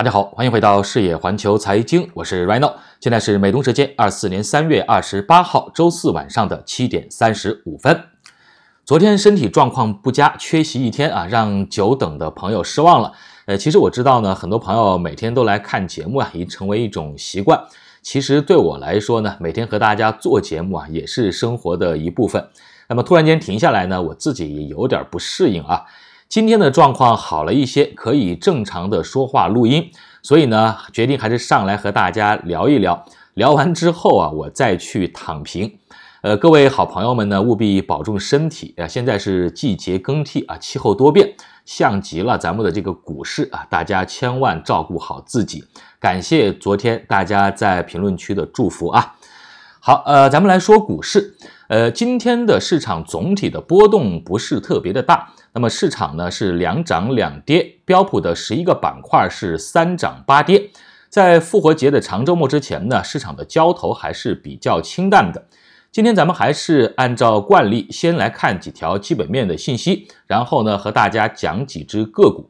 大家好，欢迎回到视野环球财经，我是 Rino，现在是美东时间二四年三月二十八号周四晚上的七点三十五分。昨天身体状况不佳，缺席一天啊，让久等的朋友失望了。呃，其实我知道呢，很多朋友每天都来看节目啊，已成为一种习惯。其实对我来说呢，每天和大家做节目啊，也是生活的一部分。那么突然间停下来呢，我自己也有点不适应啊。今天的状况好了一些，可以正常的说话录音，所以呢，决定还是上来和大家聊一聊。聊完之后啊，我再去躺平。呃，各位好朋友们呢，务必保重身体啊！现在是季节更替啊，气候多变，像极了咱们的这个股市啊，大家千万照顾好自己。感谢昨天大家在评论区的祝福啊！好，呃，咱们来说股市。呃，今天的市场总体的波动不是特别的大。那么市场呢是两涨两跌，标普的十一个板块是三涨八跌。在复活节的长周末之前呢，市场的交投还是比较清淡的。今天咱们还是按照惯例，先来看几条基本面的信息，然后呢和大家讲几只个股。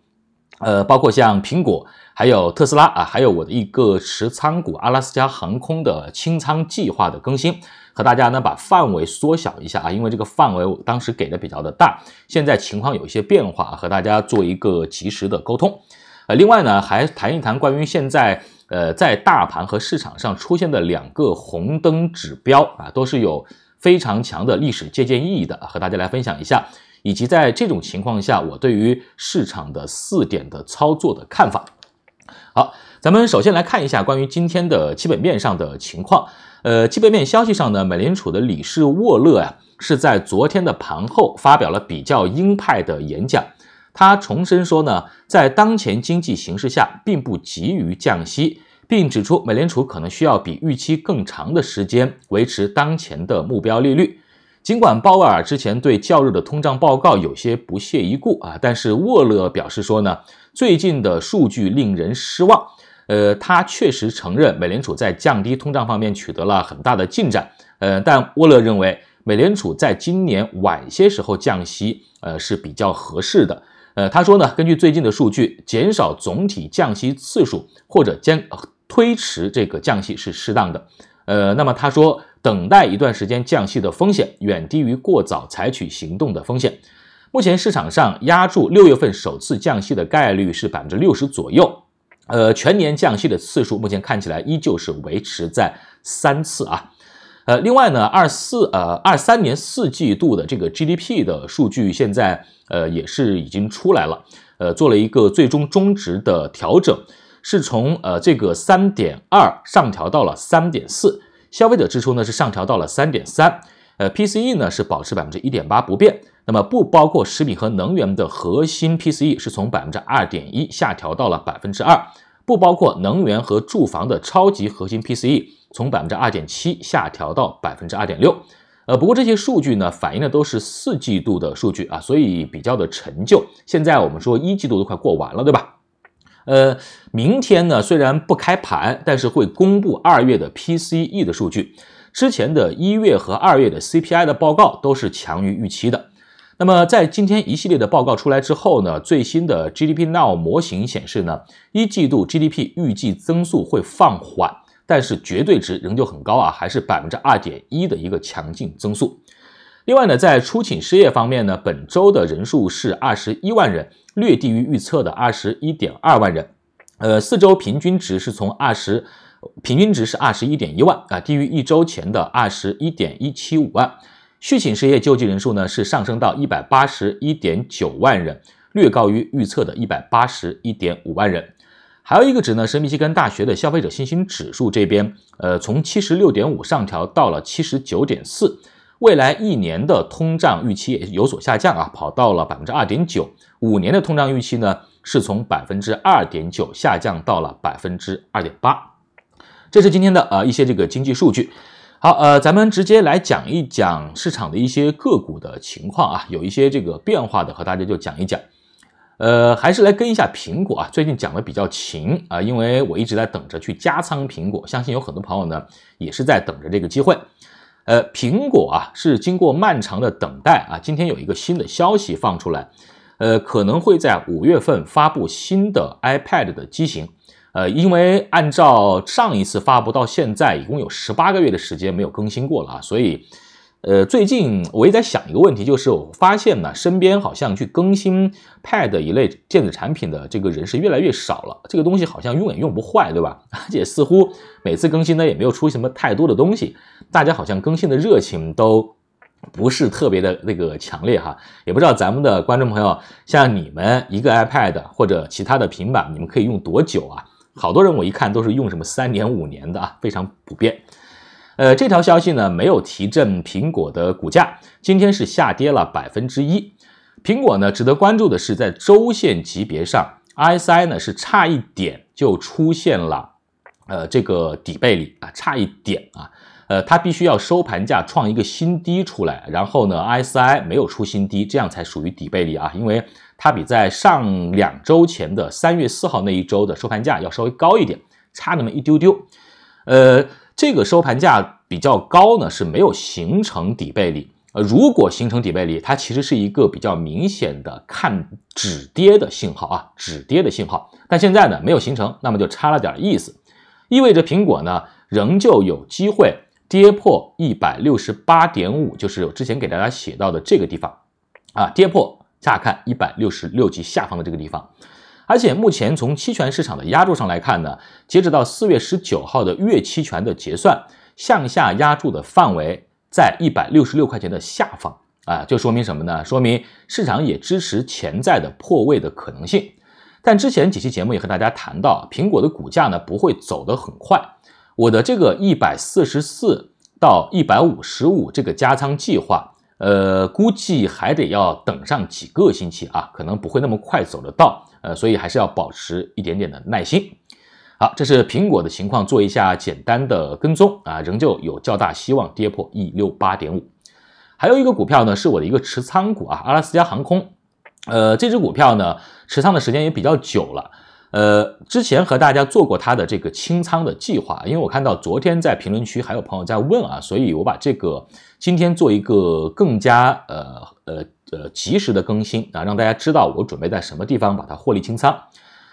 呃，包括像苹果，还有特斯拉啊，还有我的一个持仓股阿拉斯加航空的清仓计划的更新。和大家呢把范围缩小一下啊，因为这个范围当时给的比较的大，现在情况有一些变化，和大家做一个及时的沟通。呃，另外呢还谈一谈关于现在呃在大盘和市场上出现的两个红灯指标啊，都是有非常强的历史借鉴意义的，和大家来分享一下，以及在这种情况下我对于市场的四点的操作的看法。好，咱们首先来看一下关于今天的基本面上的情况。呃，基本面消息上呢，美联储的理事沃勒啊，是在昨天的盘后发表了比较鹰派的演讲。他重申说呢，在当前经济形势下，并不急于降息，并指出美联储可能需要比预期更长的时间维持当前的目标利率。尽管鲍威尔之前对较热的通胀报告有些不屑一顾啊，但是沃勒表示说呢，最近的数据令人失望。呃，他确实承认美联储在降低通胀方面取得了很大的进展。呃，但沃勒认为美联储在今年晚些时候降息，呃是比较合适的。呃，他说呢，根据最近的数据，减少总体降息次数或者将推迟这个降息是适当的。呃，那么他说等待一段时间降息的风险远低于过早采取行动的风险。目前市场上压住六月份首次降息的概率是百分之六十左右。呃，全年降息的次数目前看起来依旧是维持在三次啊。呃，另外呢，二四呃二三年四季度的这个 GDP 的数据现在呃也是已经出来了，呃，做了一个最终终值的调整，是从呃这个三点二上调到了三点四，消费者支出呢是上调到了三点三，呃，PCE 呢是保持百分之一点八不变。那么不包括食品和能源的核心 PCE 是从百分之二点一下调到了百分之二，不包括能源和住房的超级核心 PCE 从百分之二点七下调到百分之二点六。呃，不过这些数据呢，反映的都是四季度的数据啊，所以比较的陈旧。现在我们说一季度都快过完了，对吧？呃，明天呢虽然不开盘，但是会公布二月的 PCE 的数据。之前的一月和二月的 CPI 的报告都是强于预期的。那么，在今天一系列的报告出来之后呢，最新的 GDP Now 模型显示呢，一季度 GDP 预计增速会放缓，但是绝对值仍旧很高啊，还是百分之二点一的一个强劲增速。另外呢，在初请失业方面呢，本周的人数是二十一万人，略低于预测的二十一点二万人，呃，四周平均值是从二十，平均值是二十一点一万啊，低于一周前的二十一点一七五万。续请失业救济人数呢是上升到一百八十一点九万人，略高于预测的一百八十一点五万人。还有一个值呢是密歇根大学的消费者信心指数，这边呃从七十六点五上调到了七十九点四。未来一年的通胀预期有所下降啊，跑到了百分之二点九。五年的通胀预期呢是从百分之二点九下降到了百分之二点八。这是今天的啊一些这个经济数据。好，呃，咱们直接来讲一讲市场的一些个股的情况啊，有一些这个变化的，和大家就讲一讲。呃，还是来跟一下苹果啊，最近讲的比较勤啊，因为我一直在等着去加仓苹果，相信有很多朋友呢也是在等着这个机会。呃，苹果啊是经过漫长的等待啊，今天有一个新的消息放出来，呃，可能会在五月份发布新的 iPad 的机型。呃，因为按照上一次发布到现在，一共有十八个月的时间没有更新过了啊，所以，呃，最近我也在想一个问题，就是我发现呢，身边好像去更新 Pad 一类电子产品的这个人是越来越少了，这个东西好像用也用不坏，对吧？而且似乎每次更新呢也没有出什么太多的东西，大家好像更新的热情都不是特别的那个强烈哈，也不知道咱们的观众朋友像你们一个 iPad 或者其他的平板，你们可以用多久啊？好多人我一看都是用什么三年五年的啊，非常普遍。呃，这条消息呢没有提振苹果的股价，今天是下跌了百分之一。苹果呢值得关注的是，在周线级别上 i s i 呢是差一点就出现了呃这个底背离啊，差一点啊，呃它必须要收盘价创一个新低出来，然后呢 i s i 没有出新低，这样才属于底背离啊，因为。它比在上两周前的三月四号那一周的收盘价要稍微高一点，差那么一丢丢。呃，这个收盘价比较高呢，是没有形成底背离。呃，如果形成底背离，它其实是一个比较明显的看止跌的信号啊，止跌的信号。但现在呢，没有形成，那么就差了点意思，意味着苹果呢仍旧有机会跌破一百六十八点五，就是我之前给大家写到的这个地方啊，跌破。乍看一百六十六级下方的这个地方，而且目前从期权市场的压注上来看呢，截止到四月十九号的月期权的结算向下压注的范围在一百六十六块钱的下方啊，就说明什么呢？说明市场也支持潜在的破位的可能性。但之前几期节目也和大家谈到，苹果的股价呢不会走得很快，我的这个一百四十四到一百五十五这个加仓计划。呃，估计还得要等上几个星期啊，可能不会那么快走得到，呃，所以还是要保持一点点的耐心。好，这是苹果的情况，做一下简单的跟踪啊，仍旧有较大希望跌破一六八点五。还有一个股票呢，是我的一个持仓股啊，阿拉斯加航空。呃，这只股票呢，持仓的时间也比较久了。呃，之前和大家做过它的这个清仓的计划，因为我看到昨天在评论区还有朋友在问啊，所以我把这个今天做一个更加呃呃呃及时的更新啊，让大家知道我准备在什么地方把它获利清仓。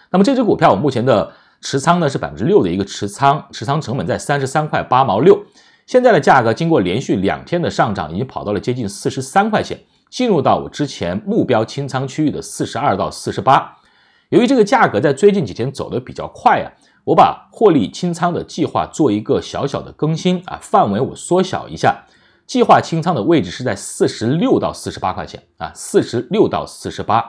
那么这只股票我目前的持仓呢是百分之六的一个持仓，持仓成本在三十三块八毛六，现在的价格经过连续两天的上涨，已经跑到了接近四十三块钱，进入到我之前目标清仓区域的四十二到四十八。由于这个价格在最近几天走的比较快啊，我把获利清仓的计划做一个小小的更新啊，范围我缩小一下，计划清仓的位置是在四十六到四十八块钱啊，四十六到四十八，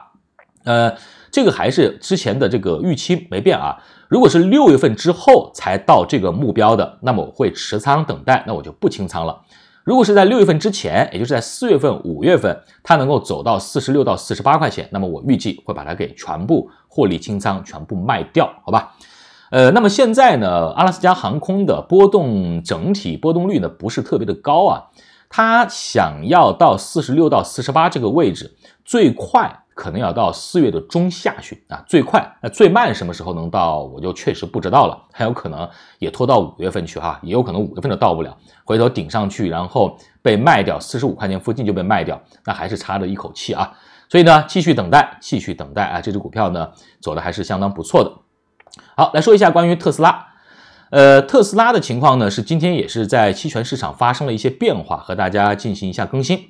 呃，这个还是之前的这个预期没变啊。如果是六月份之后才到这个目标的，那么我会持仓等待，那我就不清仓了。如果是在六月份之前，也就是在四月份、五月份，它能够走到四十六到四十八块钱，那么我预计会把它给全部。获利清仓，全部卖掉，好吧？呃，那么现在呢？阿拉斯加航空的波动整体波动率呢，不是特别的高啊。它想要到四十六到四十八这个位置，最快可能要到四月的中下旬啊。最快，那最慢什么时候能到，我就确实不知道了。很有可能也拖到五月份去哈，也有可能五月份都到不了，回头顶上去，然后被卖掉，四十五块钱附近就被卖掉，那还是差了一口气啊。所以呢，继续等待，继续等待啊！这只股票呢，走的还是相当不错的。好，来说一下关于特斯拉。呃，特斯拉的情况呢，是今天也是在期权市场发生了一些变化，和大家进行一下更新。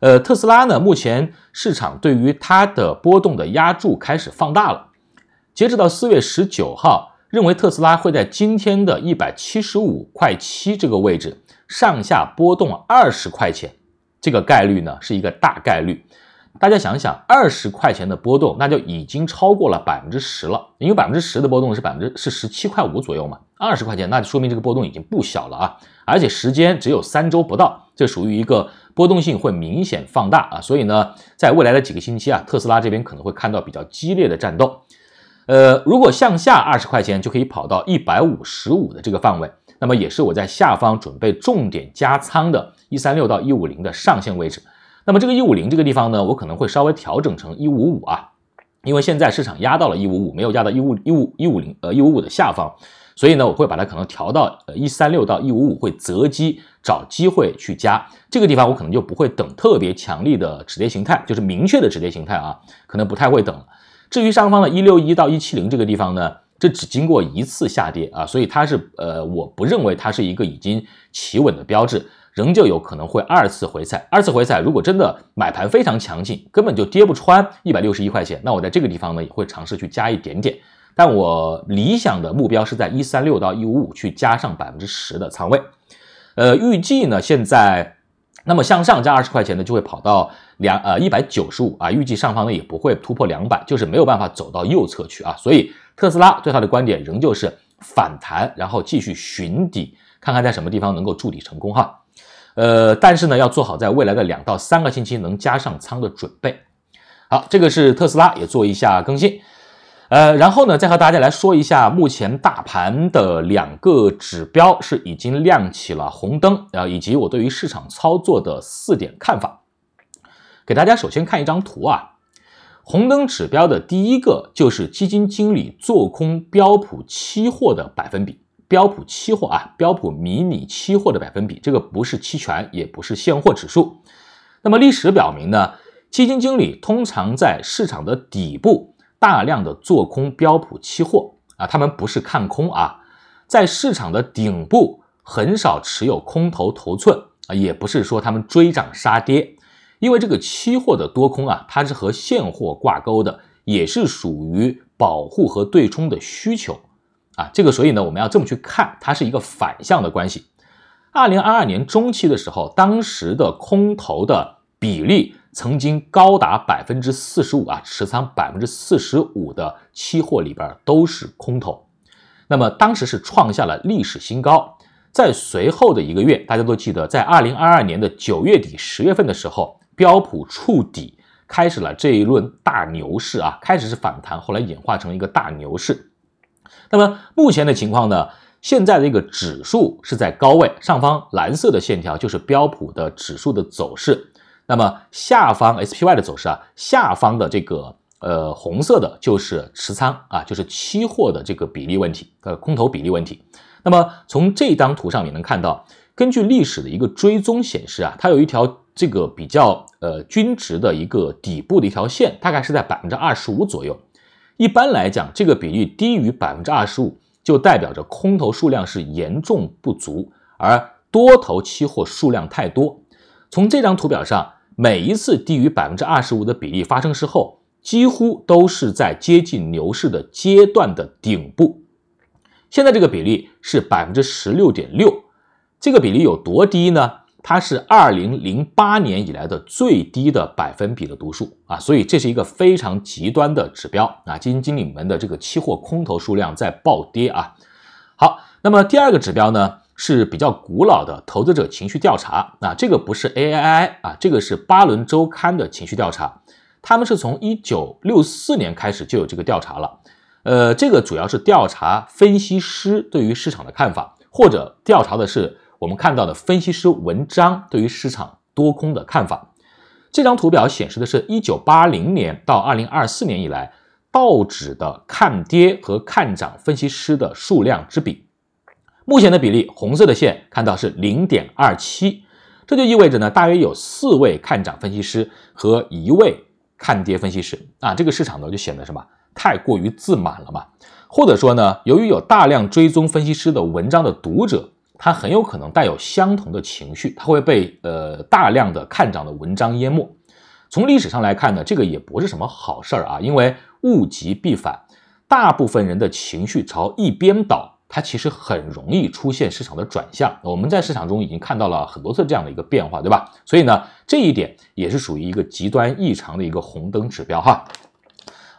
呃，特斯拉呢，目前市场对于它的波动的压注开始放大了。截止到四月十九号，认为特斯拉会在今天的一百七十五块七这个位置上下波动二十块钱，这个概率呢是一个大概率。大家想想，二十块钱的波动，那就已经超过了百分之十了。因为百分之十的波动是百分之是十七块五左右嘛，二十块钱那就说明这个波动已经不小了啊！而且时间只有三周不到，这属于一个波动性会明显放大啊！所以呢，在未来的几个星期啊，特斯拉这边可能会看到比较激烈的战斗。呃，如果向下二十块钱就可以跑到一百五十五的这个范围，那么也是我在下方准备重点加仓的一三六到一五零的上限位置。那么这个一五零这个地方呢，我可能会稍微调整成一五五啊，因为现在市场压到了一五五，没有压到一五一五一五零呃一五五的下方，所以呢，我会把它可能调到呃一三六到一五五，会择机找机会去加。这个地方我可能就不会等特别强力的止跌形态，就是明确的止跌形态啊，可能不太会等。至于上方的一六一到一七零这个地方呢，这只经过一次下跌啊，所以它是呃我不认为它是一个已经企稳的标志。仍旧有可能会二次回踩，二次回踩如果真的买盘非常强劲，根本就跌不穿一百六十一块钱，那我在这个地方呢也会尝试去加一点点，但我理想的目标是在一三六到一五五去加上百分之十的仓位，呃，预计呢现在那么向上加二十块钱呢就会跑到两呃一百九十五啊，预计上方呢也不会突破两百，就是没有办法走到右侧去啊，所以特斯拉对它的观点仍旧是反弹，然后继续寻底，看看在什么地方能够筑底成功哈。呃，但是呢，要做好在未来的两到三个星期能加上仓的准备。好，这个是特斯拉也做一下更新。呃，然后呢，再和大家来说一下目前大盘的两个指标是已经亮起了红灯啊，以及我对于市场操作的四点看法。给大家首先看一张图啊，红灯指标的第一个就是基金经理做空标普期货的百分比。标普期货啊，标普迷你期货的百分比，这个不是期权，也不是现货指数。那么历史表明呢，基金经理通常在市场的底部大量的做空标普期货啊，他们不是看空啊，在市场的顶部很少持有空头头寸啊，也不是说他们追涨杀跌，因为这个期货的多空啊，它是和现货挂钩的，也是属于保护和对冲的需求。啊，这个所以呢，我们要这么去看，它是一个反向的关系。二零二二年中期的时候，当时的空头的比例曾经高达百分之四十五啊，持仓百分之四十五的期货里边都是空头，那么当时是创下了历史新高。在随后的一个月，大家都记得，在二零二二年的九月底十月份的时候，标普触底，开始了这一轮大牛市啊，开始是反弹，后来演化成一个大牛市。那么目前的情况呢？现在的一个指数是在高位上方，蓝色的线条就是标普的指数的走势。那么下方 SPY 的走势啊，下方的这个呃红色的就是持仓啊，就是期货的这个比例问题，呃空头比例问题。那么从这张图上也能看到，根据历史的一个追踪显示啊，它有一条这个比较呃均值的一个底部的一条线，大概是在百分之二十五左右。一般来讲，这个比例低于百分之二十五，就代表着空头数量是严重不足，而多头期货数量太多。从这张图表上，每一次低于百分之二十五的比例发生之后，几乎都是在接近牛市的阶段的顶部。现在这个比例是百分之十六点六，这个比例有多低呢？它是二零零八年以来的最低的百分比的读数啊，所以这是一个非常极端的指标啊。基金经理们的这个期货空头数量在暴跌啊。好，那么第二个指标呢是比较古老的投资者情绪调查啊，这个不是 A I I 啊，这个是巴伦周刊的情绪调查，他们是从一九六四年开始就有这个调查了。呃，这个主要是调查分析师对于市场的看法，或者调查的是。我们看到的分析师文章对于市场多空的看法。这张图表显示的是一九八零年到二零二四年以来报纸的看跌和看涨分析师的数量之比。目前的比例，红色的线看到是零点二七，这就意味着呢，大约有四位看涨分析师和一位看跌分析师啊，这个市场呢就显得什么，太过于自满了嘛。或者说呢，由于有大量追踪分析师的文章的读者。它很有可能带有相同的情绪，它会被呃大量的看涨的文章淹没。从历史上来看呢，这个也不是什么好事儿啊，因为物极必反，大部分人的情绪朝一边倒，它其实很容易出现市场的转向。我们在市场中已经看到了很多次这样的一个变化，对吧？所以呢，这一点也是属于一个极端异常的一个红灯指标哈。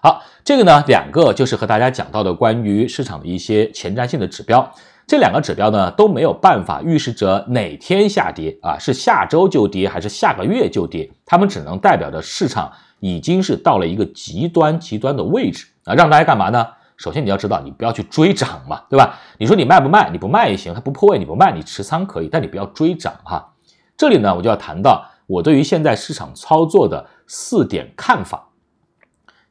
好，这个呢，两个就是和大家讲到的关于市场的一些前瞻性的指标。这两个指标呢都没有办法预示着哪天下跌啊，是下周就跌还是下个月就跌？他们只能代表着市场已经是到了一个极端极端的位置啊！让大家干嘛呢？首先你要知道，你不要去追涨嘛，对吧？你说你卖不卖？你不卖也行，它不破位你不卖，你持仓可以，但你不要追涨哈。这里呢，我就要谈到我对于现在市场操作的四点看法。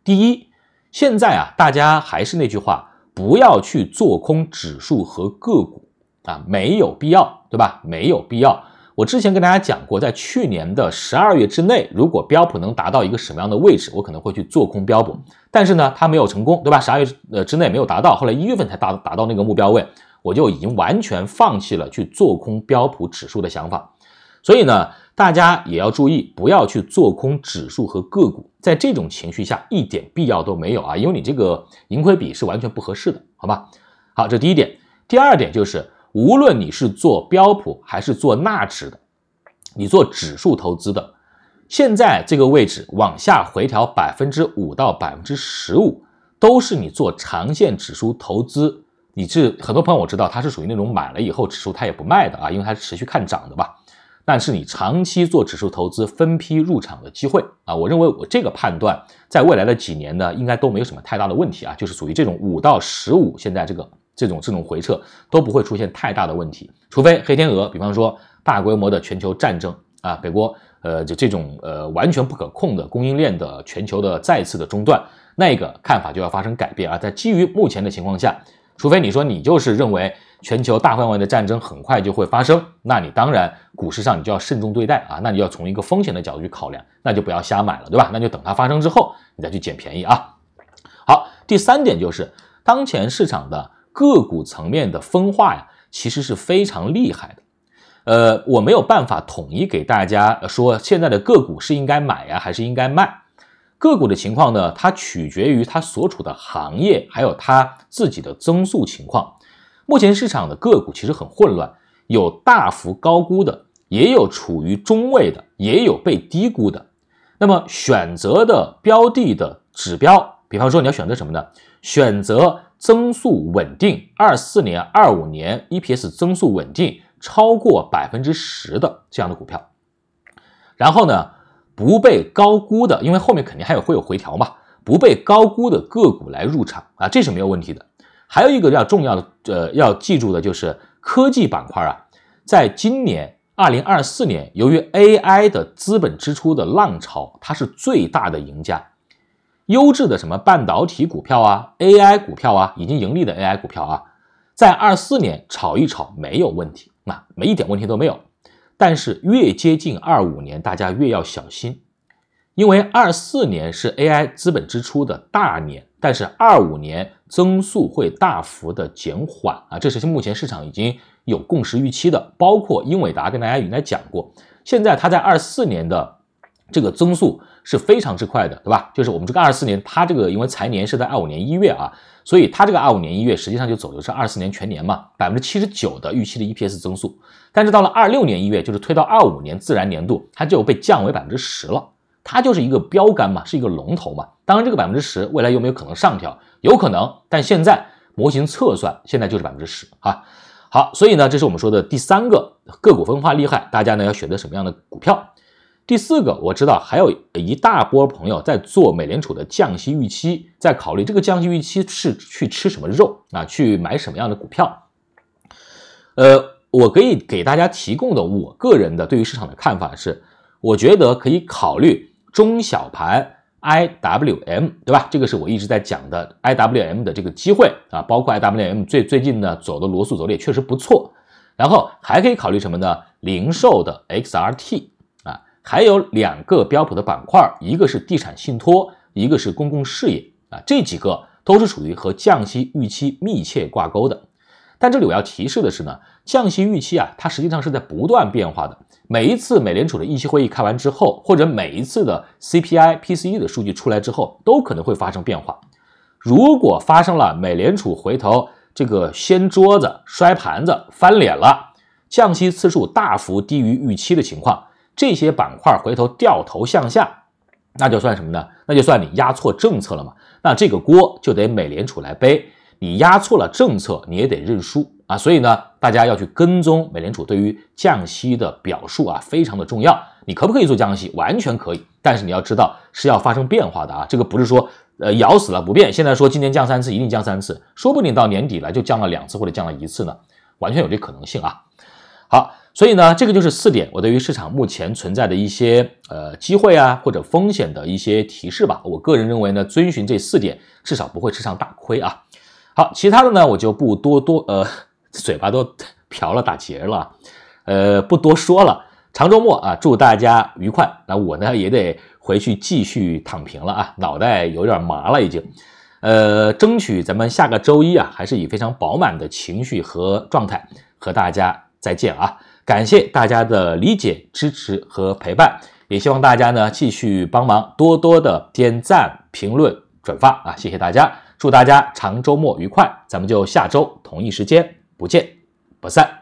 第一，现在啊，大家还是那句话。不要去做空指数和个股啊，没有必要，对吧？没有必要。我之前跟大家讲过，在去年的十二月之内，如果标普能达到一个什么样的位置，我可能会去做空标普。但是呢，它没有成功，对吧？十二月呃之内没有达到，后来一月份才达达到那个目标位，我就已经完全放弃了去做空标普指数的想法。所以呢。大家也要注意，不要去做空指数和个股，在这种情绪下一点必要都没有啊，因为你这个盈亏比是完全不合适的，好吧？好，这第一点。第二点就是，无论你是做标普还是做纳指的，你做指数投资的，现在这个位置往下回调百分之五到百分之十五，都是你做长线指数投资。你是很多朋友我知道他是属于那种买了以后指数他也不卖的啊，因为他持续看涨的吧。但是你长期做指数投资，分批入场的机会啊，我认为我这个判断在未来的几年呢，应该都没有什么太大的问题啊，就是属于这种五到十五，现在这个这种这种回撤都不会出现太大的问题，除非黑天鹅，比方说大规模的全球战争啊，美国呃就这种呃完全不可控的供应链的全球的再次的中断，那个看法就要发生改变啊，在基于目前的情况下。除非你说你就是认为全球大范围的战争很快就会发生，那你当然股市上你就要慎重对待啊，那就要从一个风险的角度去考量，那就不要瞎买了，对吧？那就等它发生之后你再去捡便宜啊。好，第三点就是当前市场的个股层面的分化呀，其实是非常厉害的。呃，我没有办法统一给大家说现在的个股是应该买呀还是应该卖。个股的情况呢？它取决于它所处的行业，还有它自己的增速情况。目前市场的个股其实很混乱，有大幅高估的，也有处于中位的，也有被低估的。那么选择的标的的指标，比方说你要选择什么呢？选择增速稳定，二四年、二五年 EPS 增速稳定超过百分之十的这样的股票。然后呢？不被高估的，因为后面肯定还有会有回调嘛，不被高估的个股来入场啊，这是没有问题的。还有一个要重要的，呃，要记住的就是科技板块啊，在今年二零二四年，由于 AI 的资本支出的浪潮，它是最大的赢家。优质的什么半导体股票啊，AI 股票啊，已经盈利的 AI 股票啊，在二四年炒一炒没有问题，啊，没一点问题都没有。但是越接近二五年，大家越要小心，因为二四年是 AI 资本支出的大年，但是二五年增速会大幅的减缓啊，这是目前市场已经有共识预期的。包括英伟达跟大家原来讲过，现在它在二四年的这个增速。是非常之快的，对吧？就是我们这个二四年，它这个因为财年是在二五年一月啊，所以它这个二五年一月实际上就走的是二四年全年嘛，百分之七十九的预期的 EPS 增速。但是到了二六年一月，就是推到二五年自然年度，它就被降为百分之十了。它就是一个标杆嘛，是一个龙头嘛。当然，这个百分之十未来有没有可能上调？有可能，但现在模型测算现在就是百分之十哈。好，所以呢，这是我们说的第三个个股分化厉害，大家呢要选择什么样的股票？第四个，我知道还有一大波朋友在做美联储的降息预期，在考虑这个降息预期是去吃什么肉啊？去买什么样的股票？呃，我可以给大家提供的我个人的对于市场的看法是，我觉得可以考虑中小盘 IWM，对吧？这个是我一直在讲的 IWM 的这个机会啊，包括 IWM 最最近呢走的罗素走的也确实不错，然后还可以考虑什么呢？零售的 XRT。还有两个标普的板块，一个是地产信托，一个是公共事业啊，这几个都是属于和降息预期密切挂钩的。但这里我要提示的是呢，降息预期啊，它实际上是在不断变化的。每一次美联储的议息会议开完之后，或者每一次的 CPI、PCE 的数据出来之后，都可能会发生变化。如果发生了美联储回头这个掀桌子、摔盘子、翻脸了，降息次数大幅低于预期的情况。这些板块回头掉头向下，那就算什么呢？那就算你压错政策了嘛。那这个锅就得美联储来背。你压错了政策，你也得认输啊。所以呢，大家要去跟踪美联储对于降息的表述啊，非常的重要。你可不可以做降息？完全可以。但是你要知道是要发生变化的啊。这个不是说呃咬死了不变。现在说今年降三次，一定降三次，说不定到年底了就降了两次或者降了一次呢，完全有这可能性啊。好。所以呢，这个就是四点，我对于市场目前存在的一些呃机会啊，或者风险的一些提示吧。我个人认为呢，遵循这四点，至少不会吃上大亏啊。好，其他的呢，我就不多多呃，嘴巴都瓢了打结了，呃，不多说了。长周末啊，祝大家愉快。那我呢，也得回去继续躺平了啊，脑袋有点麻了已经。呃，争取咱们下个周一啊，还是以非常饱满的情绪和状态和大家再见啊。感谢大家的理解、支持和陪伴，也希望大家呢继续帮忙多多的点赞、评论、转发啊！谢谢大家，祝大家长周末愉快，咱们就下周同一时间不见不散。